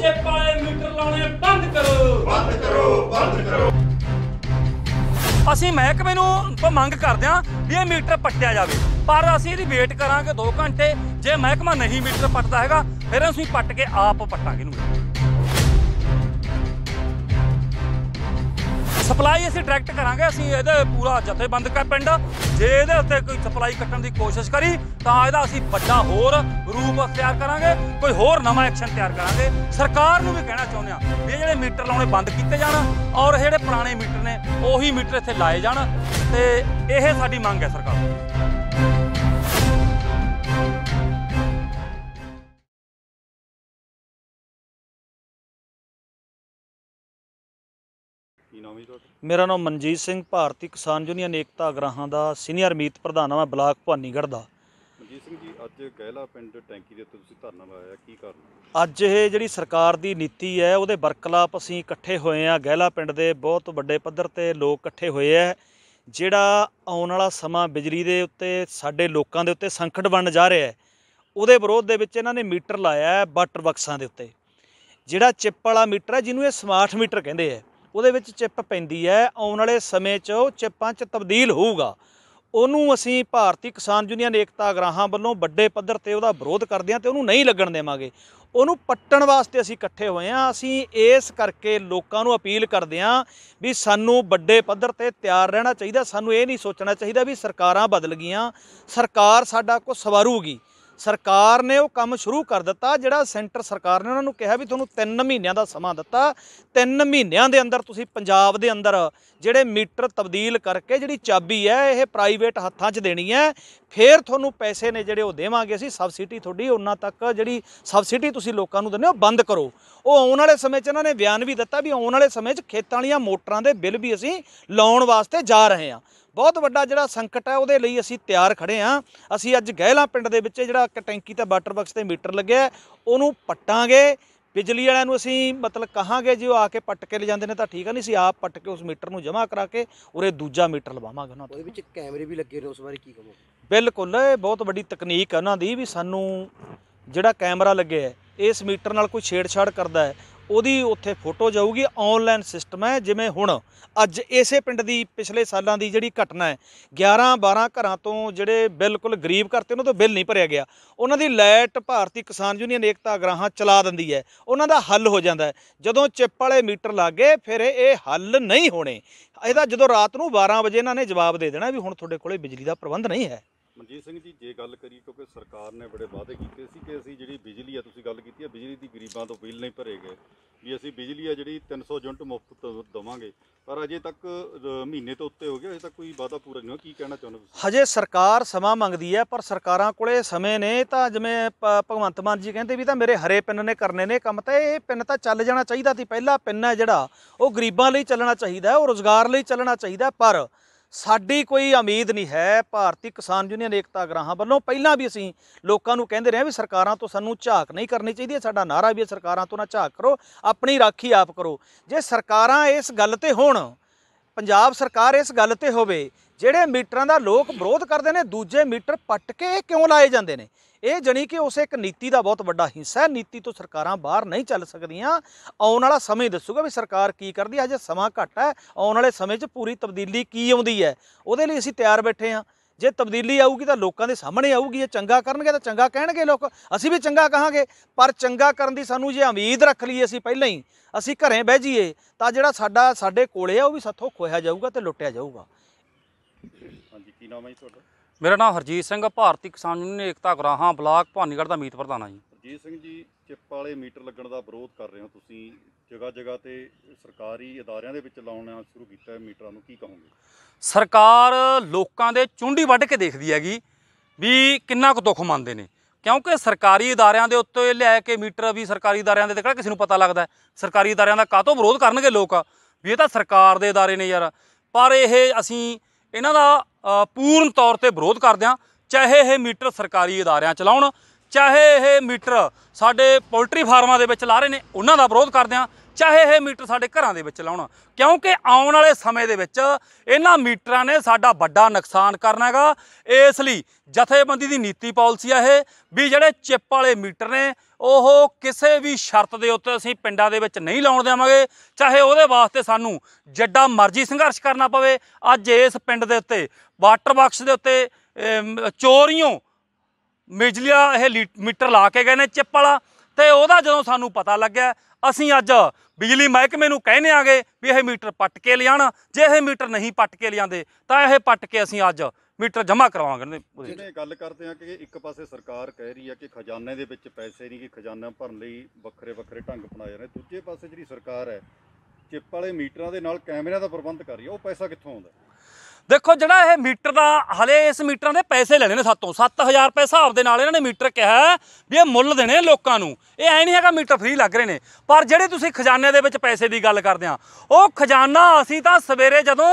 ਉੱਚੇ ਪਾਲੇ ਮੀਟਰ ਲਾਉਣੇ ਬੰਦ ਕਰੋ ਬੰਦ ਕਰੋ ਬੰਦ ਕਰੋ ਅਸੀਂ ਮਹਿਕਮੇ ਨੂੰ ਮੰਗ ਕਰਦੇ ਹਾਂ ਵੀ ਇਹ ਮੀਟਰ ਪੱਟਿਆ ਜਾਵੇ ਪਰ ਅਸੀਂ ਇਹਦੀ ਵੇਟ ਕਰਾਂਗੇ 2 ਘੰਟੇ ਜੇ ਮਹਿਕਮਾ ਨਹੀਂ ਮੀਟਰ ਪੱਟਦਾ ਹੈਗਾ ਫਿਰ ਅਸੀਂ ਪੱਟ ਕੇ ਆਪ ਪੱਟਾਂਗੇ ਇਹਨੂੰ ਸਪਲਾਈ ਅਸੀਂ ਡਾਇਰੈਕਟ ਕਰਾਂਗੇ ਅਸੀਂ ਇਹਦਾ ਪੂਰਾ ਜਥੇਬੰਦ ਕਰ ਪਿੰਡ ਜੇ ਇਹਦੇ ਉੱਤੇ ਕੋਈ ਸਪਲਾਈ ਕੱਟਣ ਦੀ ਕੋਸ਼ਿਸ਼ ਕਰੀ ਤਾਂ ਇਹਦਾ ਅਸੀਂ ਵੱਡਾ ਹੋਰ ਰੂਪ ਤਿਆਰ ਕਰਾਂਗੇ ਕੋਈ ਹੋਰ ਨਵਾਂ ਐਕਸ਼ਨ ਤਿਆਰ ਕਰਾਂਗੇ ਸਰਕਾਰ ਨੂੰ ਵੀ ਕਹਿਣਾ ਚਾਹੁੰਦੇ ਆ ਵੀ ਜਿਹੜੇ ਮੀਟਰ ਲਾਉਣੇ ਬੰਦ ਕੀਤੇ ਜਾਣ ਔਰ ਜਿਹੜੇ ਪੁਰਾਣੇ ਮੀਟਰ ਨੇ ਉਹੀ ਮੀਟਰ ਇੱਥੇ ਲਾਏ ਜਾਣ ਤੇ ਇਹ ਸਾਡੀ ਮੰਗ ਹੈ ਸਰਕਾਰ ਕੀ ਨਾਮ ਹੈ ਤੁਹਾਡਾ ਮੇਰਾ ਨਾਮ ਮਨਜੀਤ ਸਿੰਘ ਭਾਰਤੀ ਕਿਸਾਨ ਯੂਨੀਅਨ ਏਕਤਾ ਅਗਰਾਹਾਂ ਦਾ ਸੀਨੀਅਰ ਮੀਤ ਪ੍ਰਧਾਨ ਹਾਂ ਬਲਾਕ ਭਾਨੀਗੜ ਦਾ ਮਨਜੀਤ ਸਿੰਘ ਜੀ ਅੱਜ ਗਹਿਲਾ ਪਿੰਡ ਟੈਂਕੀ ਦੇ ਉੱਤੇ ਤੁਸੀਂ ਧਰਨਾ ਲਾਇਆ ਕੀ ਕਾਰਨ ਅੱਜ ਇਹ ਜਿਹੜੀ ਸਰਕਾਰ ਦੀ ਨੀਤੀ ਹੈ ਉਹਦੇ ਬਰਕਲਾਪ ਅਸੀਂ ਇਕੱਠੇ ਹੋਏ ਆ ਗਹਿਲਾ ਪਿੰਡ ਦੇ ਬਹੁਤ ਵੱਡੇ ਪੱਧਰ ਤੇ ਲੋਕ ਇਕੱਠੇ ਹੋਏ ਆ ਜਿਹੜਾ ਆਉਣ ਵਾਲਾ ਸਮਾਂ ਬਿਜਲੀ ਦੇ ਉੱਤੇ ਸਾਡੇ ਲੋਕਾਂ ਦੇ ਉੱਤੇ ਸੰਕਟ ਬਣ ਜਾ ਰਿਹਾ ਹੈ ਉਹਦੇ ਵਿਰੋਧ ਦੇ ਵਿੱਚ ਇਹਨਾਂ ਨੇ ਮੀਟਰ ਲਾਇਆ ਹੈ ਵਾਟਰ ਬਕਸਾਂ ਦੇ ਉੱਤੇ ਜਿਹੜਾ ਚਿੱਪ ਵਾਲਾ ਮੀਟਰ ਹੈ ਜਿਹਨੂੰ ਇਹ ਸਮਾਰਟ ਮੀਟਰ ਕਹਿੰਦੇ ਆ ਉਹਦੇ ਵਿੱਚ ਚਿਪ ਪੈਂਦੀ ਹੈ ਆਉਣ ਵਾਲੇ ਸਮੇਂ 'ਚ ਉਹ ਚਿਪਾਂ 'ਚ ਤਬਦੀਲ ਹੋਊਗਾ ਉਹਨੂੰ ਅਸੀਂ ਭਾਰਤੀ ਕਿਸਾਨ ਯੂਨੀਅਨ ਏਕਤਾ ਗਰਾਹਾਂ ਵੱਲੋਂ ਵੱਡੇ ਪੱਧਰ ਤੇ ਉਹਦਾ ਵਿਰੋਧ ਕਰਦੇ ਹਾਂ ਤੇ ਉਹਨੂੰ ਨਹੀਂ ਲੱਗਣ ਦੇਵਾਂਗੇ ਉਹਨੂੰ ਪੱਟਣ ਵਾਸਤੇ ਅਸੀਂ ਇਕੱਠੇ ਹੋਏ ਹਾਂ ਅਸੀਂ ਇਸ ਕਰਕੇ ਲੋਕਾਂ ਨੂੰ ਅਪੀਲ ਕਰਦੇ ਹਾਂ ਵੀ ਸਾਨੂੰ ਵੱਡੇ ਪੱਧਰ ਤੇ ਤਿਆਰ ਰਹਿਣਾ ਚਾਹੀਦਾ ਸਾਨੂੰ ਇਹ ਨਹੀਂ ਸੋਚਣਾ ਚਾਹੀਦਾ ਵੀ ਸਰਕਾਰਾਂ ਬਦਲ ਗਈਆਂ ਸਰਕਾਰ ਸਾਡਾ ਕੋ ਸਵਾਰੂਗੀ ਸਰਕਾਰ ਨੇ ਉਹ ਕੰਮ ਸ਼ੁਰੂ ਕਰ ਦਿੱਤਾ ਜਿਹੜਾ ਸੈਂਟਰ ਸਰਕਾਰ ਨੇ ਉਹਨਾਂ ਨੂੰ ਕਿਹਾ ਵੀ ਤੁਹਾਨੂੰ 3 ਮਹੀਨਿਆਂ ਦਾ ਸਮਾਂ ਦਿੱਤਾ 3 ਮਹੀਨਿਆਂ ਦੇ ਅੰਦਰ ਤੁਸੀਂ ਪੰਜਾਬ ਦੇ ਅੰਦਰ ਜਿਹੜੇ ਮੀਟਰ ਤਬਦੀਲ ਕਰਕੇ ਜਿਹੜੀ ਚਾਬੀ ਹੈ ਇਹ ਪ੍ਰਾਈਵੇਟ ਹੱਥਾਂ 'ਚ ਦੇਣੀ ਹੈ ਫੇਰ ਤੁਹਾਨੂੰ ਪੈਸੇ ਨੇ ਜਿਹੜੇ ਉਹ ਦੇਵਾਂਗੇ ਅਸੀਂ ਸਬਸਿਡੀ ਤੁਹਾਡੀ ਉਹਨਾਂ ਤੱਕ ਜਿਹੜੀ ਸਬਸਿਡੀ ਤੁਸੀਂ ਲੋਕਾਂ ਨੂੰ ਦਿੰਦੇ ਹੋ ਬੰਦ ਕਰੋ ਉਹ ਆਉਣ ਵਾਲੇ ਸਮੇਂ 'ਚ ਇਹਨਾਂ ਨੇ ਬਿਆਨ ਵੀ ਦਿੱਤਾ ਵੀ ਆਉਣ ਵਾਲੇ ਸਮੇਂ 'ਚ ਖੇਤਾਂ ਵਾਲੀਆਂ ਮੋਟਰਾਂ ਦੇ ਬਿੱਲ ਵੀ ਅਸੀਂ ਲਾਉਣ ਵਾਸਤੇ ਜਾ ਰਹੇ ਹਾਂ ਬਹੁਤ ਵੱਡਾ ਜਿਹੜਾ ਸੰਕਟ ਹੈ ਉਹਦੇ ਲਈ ਅਸੀਂ ਤਿਆਰ ਖੜੇ ਆ ਅਸੀਂ ਅੱਜ ਗਹਿਲਾ ਪਿੰਡ ਦੇ ਵਿੱਚ ਜਿਹੜਾ ਇੱਕ ਟੈਂਕੀ ਤੇ ਵਾਟਰ ਬਾਕਸ ਤੇ ਮੀਟਰ ਲੱਗਿਆ ਉਹਨੂੰ ਪੱਟਾਂਗੇ ਬਿਜਲੀ ਵਾਲਿਆਂ ਨੂੰ ਅਸੀਂ ਮਤਲਬ ਕਹਾਂਗੇ ਜੇ ਉਹ ਆ ਕੇ ਪੱਟ ਕੇ ਲੈ ਜਾਂਦੇ ਨੇ ਤਾਂ ਠੀਕ ਆ ਨਹੀਂ ਸੀ ਆਪ ਪੱਟ ਕੇ ਉਸ ਮੀਟਰ ਨੂੰ ਜਮ੍ਹਾਂ ਕਰਾ ਕੇ ਉਰੇ ਦੂਜਾ ਮੀਟਰ ਲਵਾਵਾਂਗੇ ਉਹਨਾਂ ਤੋਂ ਉਹਦੇ ਵਿੱਚ ਕੈਮਰੇ ਵੀ ਲੱਗੇ ਨੇ ਉਸ ਬਾਰੇ ਕੀ ਕਹੋ ਬਿਲਕੁਲ ਇਹ ਬਹੁਤ ਵੱਡੀ ਤਕਨੀਕ ਹੈ ਉਹਨਾਂ ਦੀ ਵੀ ਸਾਨੂੰ ਜਿਹੜਾ ਕੈਮਰਾ ਲੱਗਿਆ ਹੈ ਇਸ ਮੀਟਰ ਨਾਲ ਕੋਈ ਛੇੜਛਾੜ ਕਰਦਾ ਹੈ ਉਹਦੀ ਉੱਥੇ ਫੋਟੋ ਜਾਊਗੀ ਆਨਲਾਈਨ ਸਿਸਟਮ ਹੈ ਜਿਵੇਂ ਹੁਣ ਅੱਜ ਇਸੇ ਪਿੰਡ ਦੀ ਪਿਛਲੇ ਸਾਲਾਂ ਦੀ ਜਿਹੜੀ ਘਟਨਾ ਹੈ 11 12 ਘਰਾਂ ਤੋਂ ਜਿਹੜੇ ਬਿਲਕੁਲ ਗਰੀਬ ਘਰ ਤੇ ਉਹਨਾਂ ਤੋਂ ਬਿੱਲ ਨਹੀਂ ਭਰਿਆ ਗਿਆ ਉਹਨਾਂ ਦੀ ਲਾਈਟ ਭਾਰਤੀ ਕਿਸਾਨ ਯੂਨੀਅਨ ਏਕਤਾ ਗ੍ਰਾਹਾਂ ਚਲਾ ਦਿੰਦੀ ਹੈ ਉਹਨਾਂ ਦਾ ਹੱਲ ਹੋ ਜਾਂਦਾ ਜਦੋਂ ਚਿੱਪ ਵਾਲੇ ਮੀਟਰ ਲੱਗੇ ਫਿਰ ਇਹ ਹੱਲ ਨਹੀਂ ਹੋਣੇ ਇਹਦਾ ਜਦੋਂ ਰਾਤ ਨੂੰ 12 ਵਜੇ ਇਹਨਾਂ ਨੇ ਜਵਾਬ ਦੇ ਦੇਣਾ ਵੀ ਹੁਣ ਤੁਹਾਡੇ ਕੋਲੇ ਬਿਜਲੀ ਦਾ ਪ੍ਰਬੰਧ ਨਹੀਂ ਹੈ ਮਨਜੀਤ ਸਿੰਘ ਜੀ ਜੇ ਗੱਲ ਕਰੀ ਕਿਉਂਕਿ ਸਰਕਾਰ ਨੇ ਬੜੇ ਵਾਅਦੇ ਕੀਤੇ ਸੀ ਕਿ ਅਸੀਂ ਜਿਹੜੀ ਬਿਜਲੀ ਆ ਤੁਸੀਂ ਗੱਲ ਕੀਤੀ ਆ ਬਿਜਲੀ ਦੀ ਗਰੀਬਾਂ ਤੋਂ ਬਿੱਲ ਨਹੀਂ ਭਰੇ ਗਏ ਵੀ ਅਸੀਂ ਬਿਜਲੀ ਆ ਜਿਹੜੀ 300 ਯੂਨਿਟ ਮੁਫਤ ਦਵਾਂਗੇ ਪਰ ਅਜੇ ਤੱਕ ਮਹੀਨੇ ਤੋਂ ਉੱਤੇ ਹੋ ਗਿਆ ਅਜੇ ਤੱਕ ਕੋਈ ਵਾਅਦਾ ਪੂਰਾ ਨਹੀਂ ਹੋਇਆ ਕੀ ਕਹਿਣਾ ਚਾਹੁੰਦੇ ਤੁਸੀਂ ਹਜੇ ਸਰਕਾਰ ਸਮਾਂ ਮੰਗਦੀ ਹੈ ਪਰ ਸਰਕਾਰਾਂ ਕੋਲੇ ਸਮੇਂ ਨੇ ਤਾਂ ਜਿਵੇਂ ਭਗਵੰਤ ਮਾਨ ਜੀ ਕਹਿੰਦੇ ਵੀ ਤਾਂ ਮੇਰੇ ਹਰੇ ਪਿੰਨ ਨੇ ਕਰਨੇ ਨੇ ਕੰਮ ਤਾਂ ਇਹ ਪਿੰਨ ਤਾਂ ਚੱਲ ਜਾਣਾ ਚਾਹੀਦਾ ਸੀ ਪਹਿਲਾ ਪਿੰਨ ਹੈ ਜਿਹੜਾ ਉਹ ਗਰੀਬਾਂ ਲਈ ਚੱਲਣਾ ਚਾਹੀਦਾ ਉਹ ਰੋਜ਼ਗਾਰ ਲਈ ਚੱਲਣਾ ਚਾਹੀਦਾ ਪਰ ਸਾਡੀ ਕੋਈ ਉਮੀਦ ਨਹੀਂ ਹੈ ਭਾਰਤੀ ਕਿਸਾਨ ਯੂਨੀਅਨ ਏਕਤਾ ਗ੍ਰਾਹਾਂ ਵੱਲੋਂ ਪਹਿਲਾਂ ਵੀ ਅਸੀਂ ਲੋਕਾਂ ਨੂੰ ਕਹਿੰਦੇ ਰਹੇ ਵੀ ਸਰਕਾਰਾਂ ਤੋਂ ਸਾਨੂੰ ਝਾਕ ਨਹੀਂ ਕਰਨੀ ਚਾਹੀਦੀ ਸਾਡਾ ਨਾਰਾ ਵੀ ਹੈ ਸਰਕਾਰਾਂ ਤੋਂ ਨਾ ਝਾਕ ਕਰੋ ਆਪਣੀ ਰਾਖੀ ਆਪ ਕਰੋ ਜੇ ਸਰਕਾਰਾਂ ਇਸ ਗੱਲ ਤੇ ਹੋਣ ਪੰਜਾਬ ਸਰਕਾਰ ਇਸ ਗੱਲ ਤੇ ਹੋਵੇ ਜਿਹੜੇ ਮੀਟਰਾਂ ਦਾ ਲੋਕ ਵਿਰੋਧ ਕਰਦੇ ਨੇ ਦੂਜੇ ਮੀਟਰ ਪੱਟ ਕੇ ਕਿਉਂ ਲਾਏ ਜਾਂਦੇ ਨੇ ਇਹ ਜਣੀ ਕਿ ਉਸ ਇੱਕ ਨੀਤੀ ਦਾ ਬਹੁਤ ਵੱਡਾ ਹਿੱਸਾ ਹੈ ਨੀਤੀ ਤੋਂ ਸਰਕਾਰਾਂ ਬਾਹਰ ਨਹੀਂ ਚੱਲ ਸਕਦੀਆਂ ਆਉਣ ਵਾਲਾ ਸਮੇਂ ਦੱਸੂਗਾ ਵੀ ਸਰਕਾਰ ਕੀ ਕਰਦੀ ਹੈ ਅਜੇ ਸਮਾਂ ਘੱਟ ਹੈ ਆਉਣ ਵਾਲੇ ਸਮੇਂ 'ਚ ਪੂਰੀ ਤਬਦੀਲੀ ਕੀ ਆਉਂਦੀ ਹੈ ਉਹਦੇ ਲਈ ਅਸੀਂ ਤਿਆਰ ਬੈਠੇ ਹਾਂ ਜੇ ਤਬਦੀਲੀ ਆਊਗੀ ਤਾਂ ਲੋਕਾਂ ਦੇ ਸਾਹਮਣੇ ਆਊਗੀ ਇਹ ਚੰਗਾ ਕਰਨਗੇ ਤਾਂ ਚੰਗਾ ਕਹਿਣਗੇ ਲੋਕ ਅਸੀਂ ਵੀ ਚੰਗਾ ਕਹਾਂਗੇ ਪਰ ਚੰਗਾ ਕਰਨ ਦੀ ਸਾਨੂੰ ਜੇ ਉਮੀਦ ਰੱਖ ਲਈ ਅਸੀਂ ਪਹਿਲਾਂ ਹੀ ਅਸੀਂ ਘਰੇ ਬਹਿ ਜਾਈਏ ਤਾਂ ਜਿਹੜਾ ਸਾਡਾ ਸਾਡੇ ਕੋਲੇ ਆ ਉਹ ਵੀ ਸਾਥੋਂ ਖੋਇਆ ਜਾਊਗਾ ਤੇ ਲੁੱਟਿਆ ਜਾਊਗਾ ਹਾਂਜੀ ਕੀ ਨਾਮ ਹੈ ਜੀ ਤੁਹਾਡਾ ਮੇਰਾ ਨਾਮ ਹਰਜੀਤ ਸਿੰਘ ਭਾਰਤੀ ਕਿਸਾਨ ਯੂਨੀਅਨ ਏਕਤਾ ਗਰਾਹਾਂ ਬਲਾਕ ਭਾਨੀਗੜ੍ਹ ਦਾ ਮੀਤ ਪ੍ਰਧਾਨ ਆ ਜੀ ਹਰਜੀਤ ਸਿੰਘ ਜੀ ਚਿੱਪ ਵਾਲੇ ਮੀਟਰ ਲੱਗਣ ਦਾ ਵਿਰੋਧ ਕਰ ਰਹੇ ਹੋ ਤੁਸੀਂ ਜਗ੍ਹਾ ਜਗ੍ਹਾ ਤੇ ਸਰਕਾਰੀ ਅਦਾਰਿਆਂ ਦੇ ਵਿੱਚ ਲਾਉਣਾ ਸ਼ੁਰੂ ਕੀਤਾ ਹੈ ਮੀਟਰਾਂ ਨੂੰ ਕੀ ਕਹੋਗੇ ਸਰਕਾਰ ਲੋਕਾਂ ਦੇ ਚੁੰਡੀ ਵੱਢ ਕੇ ਦੇਖਦੀ ਹੈਗੀ ਵੀ ਕਿੰਨਾ ਕੁ ਦੁੱਖ ਮੰਨਦੇ ਨੇ ਕਿਉਂਕਿ ਸਰਕਾਰੀ ਅਦਾਰਿਆਂ ਦੇ ਉੱਤੇ ਲੈ ਕੇ ਮੀਟਰ ਵੀ ਸਰਕਾਰੀ ਅਦਾਰਿਆਂ ਦੇ ਤੇ ਕਿਹੜਾ ਕਿਸੇ ਨੂੰ ਪਤਾ ਲੱਗਦਾ ਸਰਕਾਰੀ ਅਦਾਰਿਆਂ ਦਾ ਕਾਹਤੋਂ ਵਿਰੋਧ ਕਰਨਗੇ ਲੋਕ ਵੀ ਇਹ ਤਾਂ ਸਰਕਾਰ ਦੇ ਅਦਾਰੇ ਨੇ ਯਾਰ ਪਰ ਇਹ ਅਸੀਂ ਇਹਨਾਂ ਦਾ ਪੂਰਨ ਤੌਰ ਤੇ ਵਿਰੋਧ ਕਰਦੇ ਚਾਹੇ ਇਹ ਮੀਟਰ ਸਰਕਾਰੀ ਅਦਾਰਿਆਂ ਚਲਾਉਣ ਚਾਹੇ ਇਹ ਮੀਟਰ ਸਾਡੇ ਪੋਲਟਰੀ ਫਾਰਮਾਂ ਦੇ ਵਿੱਚ ਲਾ ਰਹੇ ਨੇ ਉਹਨਾਂ ਦਾ ਵਿਰੋਧ ਕਰਦੇ ਆ ਚਾਹੇ ਇਹ ਮੀਟਰ ਸਾਡੇ ਘਰਾਂ ਦੇ ਵਿੱਚ ਲਾਉਣ ਕਿਉਂਕਿ ਆਉਣ ਵਾਲੇ ਸਮੇਂ ਦੇ ਵਿੱਚ ਇਹਨਾਂ ਮੀਟਰਾਂ ਨੇ ਸਾਡਾ ਵੱਡਾ ਨੁਕਸਾਨ ਕਰਨਾ ਹੈਗਾ ਇਸ ਲਈ ਜਥੇਬੰਦੀ ਦੀ ਨੀਤੀ ਪਾਲਿਸੀ ਆ ਇਹ ਵੀ ਜਿਹੜੇ ਚਿੱਪ ਵਾਲੇ ਮੀਟਰ ਨੇ ਉਹ ਕਿਸੇ ਵੀ ਸ਼ਰਤ ਦੇ ਉੱਤੇ ਅਸੀਂ ਪਿੰਡਾਂ ਦੇ ਵਿੱਚ ਨਹੀਂ ਲਾਉਣ ਦੇਵਾਂਗੇ ਚਾਹੇ ਉਹਦੇ ਵਾਸਤੇ ਸਾਨੂੰ ਜੱਡਾ ਮਰਜ਼ੀ ਸੰਘਰਸ਼ ਕਰਨਾ ਪਵੇ ਅੱਜ ਇਸ ਪਿੰਡ ਦੇ ਉੱਤੇ ਵਾਟਰ ਬਾਕਸ ਦੇ ਉੱਤੇ ਚੋਰੀਆਂ ਮਿਜਲੀਆ ਇਹ ਮੀਟਰ ਲਾ ਕੇ ਗਏ ਨੇ ਚਿੱਪ ਵਾਲਾ ਤੇ ਉਹਦਾ ਜਦੋਂ ਸਾਨੂੰ ਪਤਾ ਲੱਗਿਆ ਅਸੀਂ ਅੱਜ ਬਿਜਲੀ ਮਹਿਕਮੇ ਨੂੰ ਕਹਿੰਨੇ ਆਗੇ ਵੀ ਇਹ ਮੀਟਰ ਪੱਟ ਕੇ ਲਿਆਣ ਜੇ ਇਹ ਮੀਟਰ ਨਹੀਂ ਪੱਟ ਕੇ ਲਿਆਂਦੇ ਤਾਂ ਇਹ ਪੱਟ ਕੇ ਅਸੀਂ ਅੱਜ ਮੀਟਰ ਜਮ੍ਹਾਂ ਕਰਵਾਵਾਂਗੇ ਜਿਹੜੇ ਗੱਲ ਕਰਦੇ ਆ ਕਿ ਇੱਕ ਪਾਸੇ ਸਰਕਾਰ ਕਹਿ ਰਹੀ ਆ ਕਿ ਖਜ਼ਾਨੇ ਦੇ ਵਿੱਚ ਪੈਸੇ ਨਹੀਂ ਕਿ ਖਜ਼ਾਨਾ ਭਰਨ ਲਈ ਵੱਖਰੇ ਵੱਖਰੇ ਢੰਗ ਬਣਾਏ ਰਹੇ ਦੂਜੇ ਪਾਸੇ ਜਿਹੜੀ ਸਰਕਾਰ ਹੈ ਚਿੱਪ ਵਾਲੇ ਮੀਟਰਾਂ ਦੇ ਨਾਲ ਕੈਮਰਿਆਂ ਦਾ ਪ੍ਰਬੰਧ ਕਰ ਰਹੀ ਆ ਉਹ ਪੈਸਾ ਕਿੱਥੋਂ ਆਉਂਦਾ ਦੇਖੋ ਜਿਹੜਾ ਇਹ ਮੀਟਰ ਦਾ ਹਲੇ ਇਸ ਮੀਟਰਾਂ ਦੇ ਪੈਸੇ ਲੈਣੇ ਨੇ ਸਾਤੋਂ 7000 ਰੁਪਏ ਹਿਸਾਬ ਦੇ ਨਾਲ ਇਹਨਾਂ ਨੇ ਮੀਟਰ ਕਿਹਾ ਵੀ ਇਹ ਮੁੱਲ ਦੇਣੇ ਲੋਕਾਂ ਨੂੰ ਇਹ ਐ ਨਹੀਂ ਹੈਗਾ ਮੀਟਰ ਫ੍ਰੀ ਲੱਗ ਰਹੇ ਨੇ ਪਰ ਜਿਹੜੇ ਤੁਸੀਂ ਖਜ਼ਾਨੇ ਦੇ ਵਿੱਚ ਪੈਸੇ ਦੀ ਗੱਲ ਕਰਦੇ ਆ ਉਹ ਖਜ਼ਾਨਾ ਅਸੀਂ ਤਾਂ ਸਵੇਰੇ ਜਦੋਂ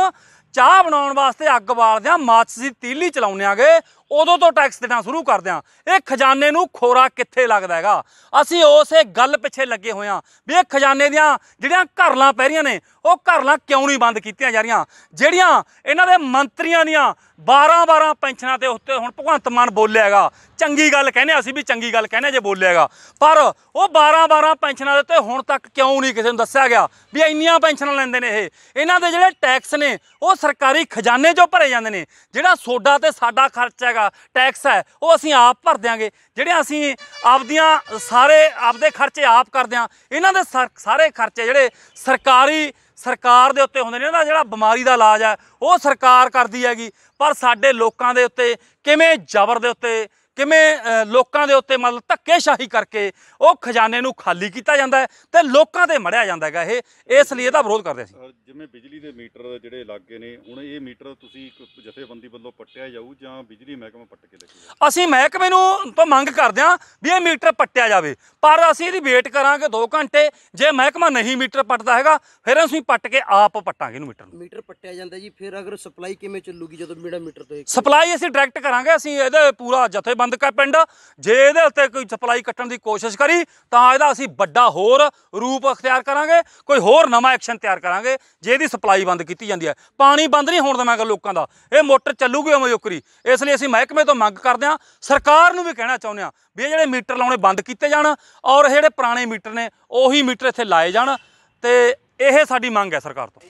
ਚਾਹ ਬਣਾਉਣ ਵਾਸਤੇ ਅੱਗ ਬਾਲਦੇ ਆ ਮਾਚਿਸ ਦੀ ਤੀਲੀ ਚਲਾਉਂਦੇ ਆਗੇ ਉਦੋਂ ਤੋਂ ਟੈਕਸ ਦੇਣਾ ਸ਼ੁਰੂ ਕਰਦੇ ਆ ਇਹ ਖਜ਼ਾਨੇ ਨੂੰ ਖੋਰਾ ਕਿੱਥੇ ਲੱਗਦਾ ਹੈਗਾ ਅਸੀਂ ਉਸੇ ਗੱਲ ਪਿੱਛੇ ਲੱਗੇ ਹੋਏ ਆ ਵੀ ਇਹ ਖਜ਼ਾਨੇ ਦੀਆਂ ਜਿਹੜੀਆਂ ਘਰਲਾਂ ਪੈ ਰਹੀਆਂ ਨੇ ਉਹ ਘਰਲਾਂ ਕਿਉਂ ਨਹੀਂ ਬੰਦ ਕੀਤੀਆਂ ਜਾ ਰਹੀਆਂ ਜਿਹੜੀਆਂ ਇਹਨਾਂ ਦੇ ਮੰਤਰੀਆਂ ਦੀਆਂ 12-12 ਪੈਨਸ਼ਨਾਂ ਦੇ ਉੱਤੇ ਹੁਣ ਭਗਵੰਤ ਮਾਨ ਬੋਲਿਆ ਹੈਗਾ ਚੰਗੀ ਗੱਲ ਕਹਿੰਦੇ ਅਸੀਂ ਵੀ ਚੰਗੀ ਗੱਲ ਕਹਿੰਦੇ ਜੇ ਬੋਲਿਆ ਹੈਗਾ ਪਰ ਉਹ 12-12 ਪੈਨਸ਼ਨਾਂ ਦੇ ਉੱਤੇ ਹੁਣ ਤੱਕ ਕਿਉਂ ਨਹੀਂ ਕਿਸੇ ਨੂੰ ਦੱਸਿਆ ਗਿਆ ਵੀ ਇੰਨੀਆਂ ਪੈਨਸ਼ਨਾਂ ਲੈਂਦੇ ਨੇ ਇਹ ਇਹਨਾਂ ਦੇ ਜਿਹੜੇ ਟੈਕਸ ਨੇ ਉਹ ਸਰਕਾਰੀ ਖਜ਼ਾਨੇ 'ਚੋਂ ਭਰੇ ਜਾਂਦੇ ਨੇ ਜਿਹੜਾ ਸੋਡਾ ਤੇ ਸਾਡਾ ਖਰਚਾ ਹੈਗਾ ਟੈਕਸ ਹੈ ਉਹ ਅਸੀਂ ਆਪ ਭਰ ਦਿਆਂਗੇ ਜਿਹੜੇ ਅਸੀਂ ਆਪਦੀਆਂ ਸਾਰੇ ਆਪਦੇ ਖਰਚੇ ਆਪ ਕਰਦੇ ਆ ਇਹਨਾਂ ਦੇ ਸਾਰੇ ਖਰਚੇ ਜਿਹੜੇ ਸਰਕਾਰੀ ਸਰਕਾਰ ਦੇ ਉੱਤੇ ਹੁੰਦੇ ਨੇ ਨਾ ਜਿਹੜਾ ਬਿਮਾਰੀ ਦਾ ਇਲਾਜ ਹੈ ਉਹ ਸਰਕਾਰ ਕਰਦੀ ਹੈਗੀ ਪਰ ਸਾਡੇ ਲੋਕਾਂ ਦੇ ਉੱਤੇ ਕਿਵੇਂ ਜ਼ਬਰ ਦੇ ਉੱਤੇ ਕਿਵੇਂ ਲੋਕਾਂ ਦੇ ਉੱਤੇ ਮਤਲਬ ਧੱਕੇਸ਼ਾਹੀ ਕਰਕੇ ਉਹ ਖਜ਼ਾਨੇ ਨੂੰ ਖਾਲੀ ਕੀਤਾ ਜਾਂਦਾ ਹੈ ਤੇ ਲੋਕਾਂ ਤੇ ਮੜਿਆ ਜਾਂਦਾ ਹੈਗਾ ਇਹ ਇਸ ਲਈ ਇਹਦਾ ਵਿਰੋਧ ਕਰਦੇ ਸੀ ਜਿਵੇਂ ਬਿਜਲੀ ਦੇ ਮੀਟਰ ਜਿਹੜੇ ਲੱਗੇ ਨੇ ਹੁਣ ਇਹ ਮੀਟਰ ਤੁਸੀਂ ਜਥੇਬੰਦੀ ਵੱਲੋਂ ਪੱਟਿਆ ਜਾਊ ਜਾਂ ਬਿਜਲੀ ਮਹਿਕਮਾ ਪੱਟ ਕੇ ਲੱਗੇ ਅਸੀਂ ਮਹਿਕਮੇ ਨੂੰ ਤੋਂ ਮੰਗ ਕਰਦੇ ਹਾਂ ਵੀ ਇਹ ਮੀਟਰ ਪੱਟਿਆ ਜਾਵੇ ਪਰ ਅਸੀਂ ਇਹਦੀ ਵੇਟ ਕਰਾਂਗੇ 2 ਘੰਟੇ ਜੇ ਮਹਿਕਮਾ ਨਹੀਂ ਮੀਟਰ ਪੱਟਦਾ ਹੈਗਾ ਫਿਰ ਅਸੀਂ ਪੱਟ ਕੇ ਆਪ ਪੱਟਾਂਗੇ ਇਹਨੂੰ ਮੀਟਰ ਨੂੰ ਮੀਟਰ ਪੱਟਿਆ ਜਾਂਦਾ ਜੀ ਫਿਰ ਅਗਰ ਸਪਲਾਈ ਕਿਵੇਂ ਚੱਲੂਗੀ ਜਦੋਂ ਮੇਰਾ ਮੀਟਰ ਤੋਂ ਸਪਲਾਈ ਅਸੀਂ ਡਾਇਰੈਕਟ ਕਰਾਂਗੇ ਅਸੀਂ ਇਹਦੇ ਪੂਰਾ ਜਥੇਬੰਦੀ ਸੰਬੰਧਕ ਪਿੰਡ ਜੇ ਇਹਦੇ ਉੱਤੇ ਕੋਈ ਸਪਲਾਈ ਕੱਟਣ ਦੀ ਕੋਸ਼ਿਸ਼ ਕਰੀ ਤਾਂ ਇਹਦਾ ਅਸੀਂ ਵੱਡਾ ਹੋਰ ਰੂਪ ਅਖਤਿਆਰ ਕਰਾਂਗੇ ਕੋਈ ਹੋਰ ਨਵਾਂ ਐਕਸ਼ਨ ਤਿਆਰ ਕਰਾਂਗੇ ਜੇ ਇਹਦੀ ਸਪਲਾਈ ਬੰਦ ਕੀਤੀ ਜਾਂਦੀ ਹੈ ਪਾਣੀ ਬੰਦ ਨਹੀਂ ਹੋਣ ਦੇਵਾਂਗੇ ਲੋਕਾਂ ਦਾ ਇਹ ਮੋਟਰ ਚੱਲੂਗੀ ਉਹ ਯੁਕਰੀ ਇਸ ਲਈ ਅਸੀਂ ਮਹਿਕਮੇ ਤੋਂ ਮੰਗ ਕਰਦੇ ਹਾਂ ਸਰਕਾਰ ਨੂੰ ਵੀ ਕਹਿਣਾ ਚਾਹੁੰਦੇ ਹਾਂ ਵੀ ਇਹ ਜਿਹੜੇ ਮੀਟਰ ਲਾਉਣੇ ਬੰਦ ਕੀਤੇ ਜਾਣ ਔਰ ਜਿਹੜੇ ਪੁਰਾਣੇ ਮੀਟਰ ਨੇ ਉਹੀ ਮੀਟਰ ਇੱਥੇ ਲਾਏ ਜਾਣ ਤੇ ਇਹ ਸਾਡੀ ਮੰਗ ਹੈ ਸਰਕਾਰ ਤੋਂ